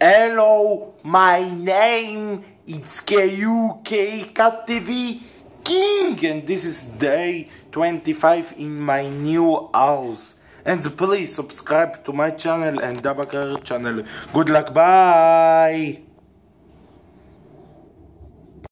Hello, my name is KUK TV King, and this is day 25 in my new house. And please subscribe to my channel and Dabakar channel. Good luck, bye!